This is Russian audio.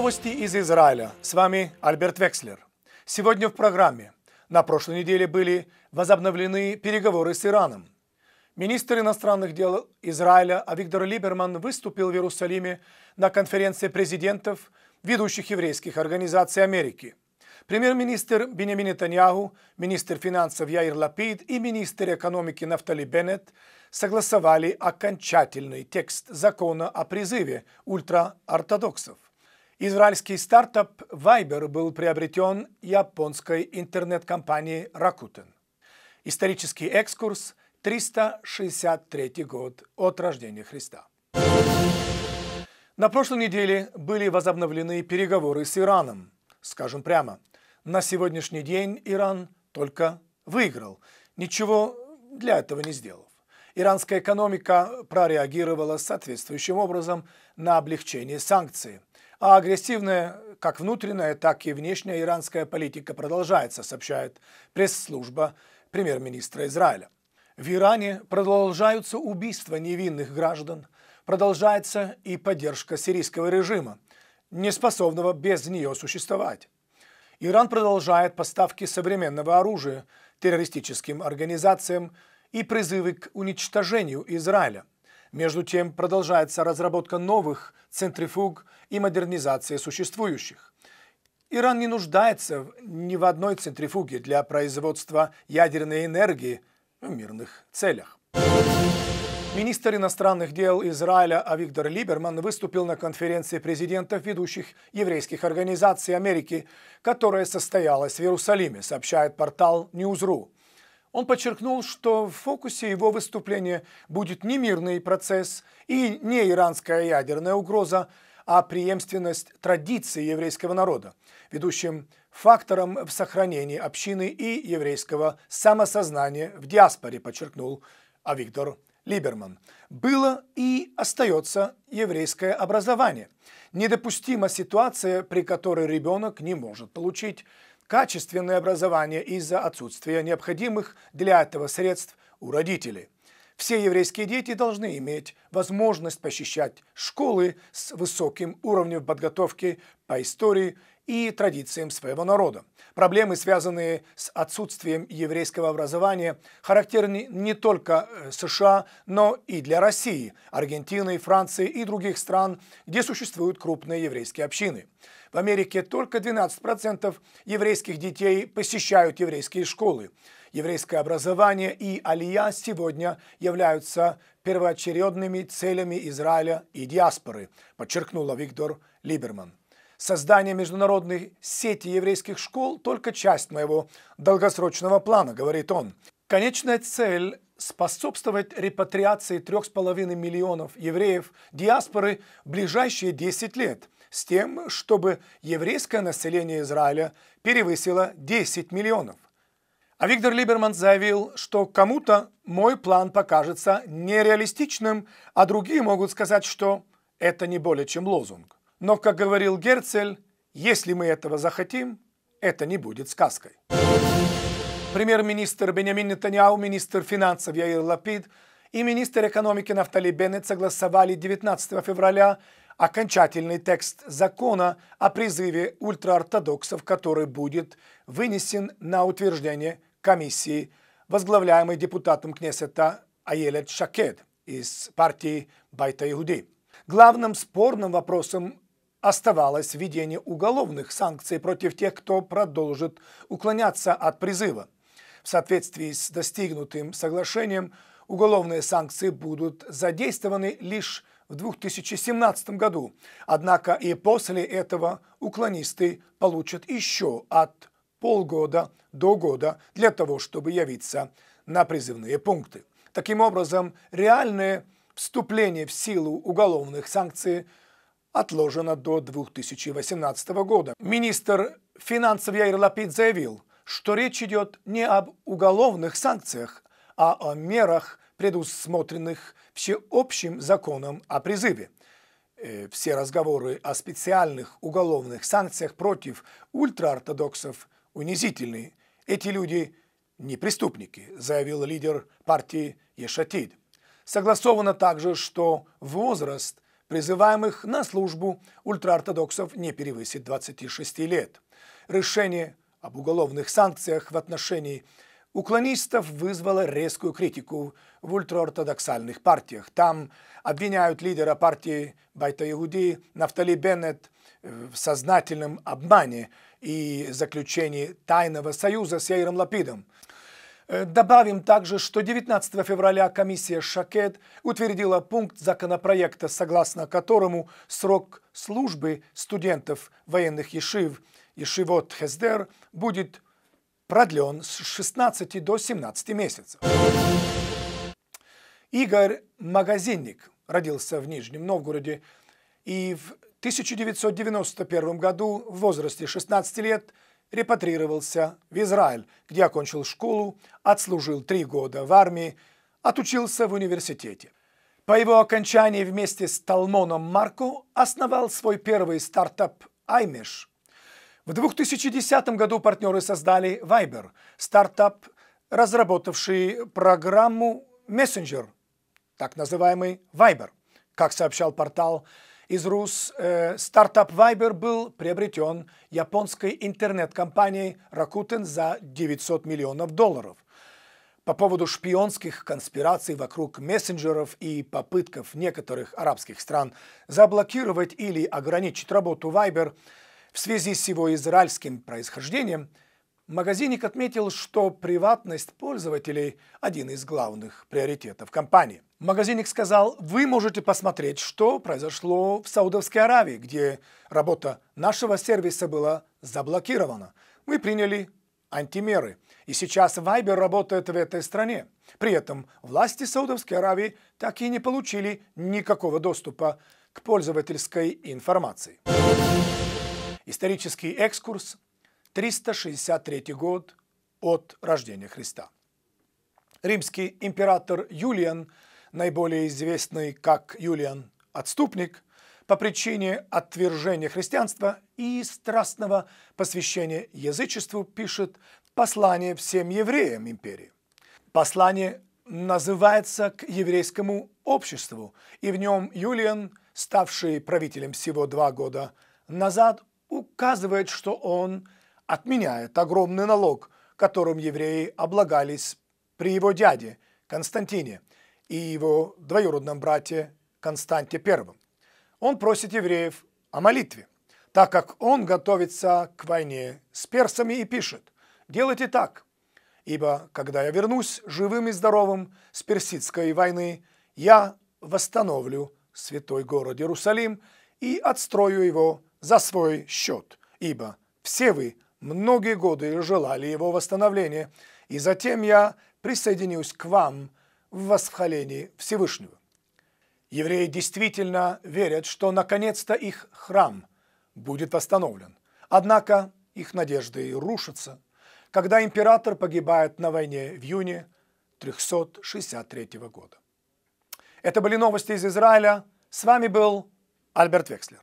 Новости из Израиля. С вами Альберт Векслер. Сегодня в программе. На прошлой неделе были возобновлены переговоры с Ираном. Министр иностранных дел Израиля Авигдор Либерман выступил в Иерусалиме на конференции президентов ведущих еврейских организаций Америки. Премьер-министр Бенемин Нетаньягу, министр финансов Яир Лапид и министр экономики Нафтали Беннет согласовали окончательный текст закона о призыве ультраортодоксов. Израильский стартап Viber был приобретен японской интернет-компанией Rakuten. Исторический экскурс 363 год от рождения Христа. На прошлой неделе были возобновлены переговоры с Ираном. Скажем прямо, на сегодняшний день Иран только выиграл, ничего для этого не сделал. Иранская экономика прореагировала соответствующим образом на облегчение санкций. А агрессивная как внутренняя, так и внешняя иранская политика продолжается, сообщает пресс-служба премьер-министра Израиля. В Иране продолжаются убийства невинных граждан, продолжается и поддержка сирийского режима, неспособного без нее существовать. Иран продолжает поставки современного оружия террористическим организациям и призывы к уничтожению Израиля – между тем продолжается разработка новых центрифуг и модернизация существующих. Иран не нуждается ни в одной центрифуге для производства ядерной энергии в мирных целях. Министр иностранных дел Израиля Авигдор Либерман выступил на конференции президентов ведущих еврейских организаций Америки, которая состоялась в Иерусалиме, сообщает портал News.ru. Он подчеркнул, что в фокусе его выступления будет не мирный процесс и не иранская ядерная угроза, а преемственность традиции еврейского народа, ведущим фактором в сохранении общины и еврейского самосознания в диаспоре, подчеркнул Авигдор Либерман. Было и остается еврейское образование. Недопустима ситуация, при которой ребенок не может получить качественное образование из-за отсутствия необходимых для этого средств у родителей. Все еврейские дети должны иметь возможность посещать школы с высоким уровнем подготовки по истории и традициям своего народа. Проблемы, связанные с отсутствием еврейского образования, характерны не только э, США, но и для России, Аргентины, Франции и других стран, где существуют крупные еврейские общины. В Америке только 12% еврейских детей посещают еврейские школы. Еврейское образование и алия сегодня являются первоочередными целями Израиля и диаспоры, подчеркнула Виктор Либерман. Создание международной сети еврейских школ – только часть моего долгосрочного плана, говорит он. Конечная цель – способствовать репатриации 3,5 миллионов евреев диаспоры в ближайшие 10 лет – с тем, чтобы еврейское население Израиля перевысило 10 миллионов. А Виктор Либерман заявил, что кому-то мой план покажется нереалистичным, а другие могут сказать, что это не более чем лозунг. Но, как говорил Герцель, если мы этого захотим, это не будет сказкой. Премьер-министр Бенямин Нетаньяу, министр финансов Яир Лапид и министр экономики Нафтали Беннет согласовали 19 февраля Окончательный текст закона о призыве ультраортодоксов, который будет вынесен на утверждение комиссии, возглавляемой депутатом Кнессета Айелет Шакед из партии Байта Иуди. Главным спорным вопросом оставалось введение уголовных санкций против тех, кто продолжит уклоняться от призыва. В соответствии с достигнутым соглашением уголовные санкции будут задействованы лишь в 2017 году. Однако и после этого уклонисты получат еще от полгода до года для того, чтобы явиться на призывные пункты. Таким образом, реальное вступление в силу уголовных санкций отложено до 2018 года. Министр финансов Яир Лапид заявил, что речь идет не об уголовных санкциях, а о мерах, предусмотренных всеобщим законом о призыве. Э, все разговоры о специальных уголовных санкциях против ультраортодоксов унизительны. Эти люди не преступники, заявил лидер партии Ешатид. Согласовано также, что возраст призываемых на службу ультраортодоксов не перевысит 26 лет. Решение об уголовных санкциях в отношении уклонистов вызвало резкую критику в ультраортодоксальных партиях. Там обвиняют лидера партии Байта-Иуди Нафтали Беннет э, в сознательном обмане и заключении тайного союза с Яиром Лапидом. Э, добавим также, что 19 февраля комиссия Шакет утвердила пункт законопроекта, согласно которому срок службы студентов военных ешив, ешивот Хездер, будет продлен с 16 до 17 месяцев. Игорь Магазинник родился в Нижнем Новгороде и в 1991 году в возрасте 16 лет репатрировался в Израиль, где окончил школу, отслужил три года в армии, отучился в университете. По его окончании вместе с Талмоном Марко основал свой первый стартап iMesh, в 2010 году партнеры создали Viber, стартап, разработавший программу Messenger, так называемый Viber. Как сообщал портал из РУС, э, стартап Viber был приобретен японской интернет-компанией Rakuten за 900 миллионов долларов – по поводу шпионских конспираций вокруг мессенджеров и попытков некоторых арабских стран заблокировать или ограничить работу Viber – в связи с его израильским происхождением магазинник отметил, что приватность пользователей – один из главных приоритетов компании. Магазинник сказал, вы можете посмотреть, что произошло в Саудовской Аравии, где работа нашего сервиса была заблокирована. Мы приняли антимеры. И сейчас Viber работает в этой стране. При этом власти Саудовской Аравии так и не получили никакого доступа к пользовательской информации. Исторический экскурс, 363 год от рождения Христа. Римский император Юлиан, наиболее известный как Юлиан Отступник, по причине отвержения христианства и страстного посвящения язычеству пишет послание всем евреям империи. Послание называется к еврейскому обществу, и в нем Юлиан, ставший правителем всего два года назад, указывает, что он отменяет огромный налог, которым евреи облагались при его дяде Константине и его двоюродном брате Константе I. Он просит евреев о молитве, так как он готовится к войне с персами и пишет «Делайте так, ибо когда я вернусь живым и здоровым с персидской войны, я восстановлю святой город Иерусалим и отстрою его за свой счет, ибо все вы многие годы желали его восстановления, и затем я присоединюсь к вам в восхвалении Всевышнего. Евреи действительно верят, что наконец-то их храм будет восстановлен. Однако их надежды рушатся, когда император погибает на войне в июне 363 года. Это были новости из Израиля. С вами был Альберт Векслер.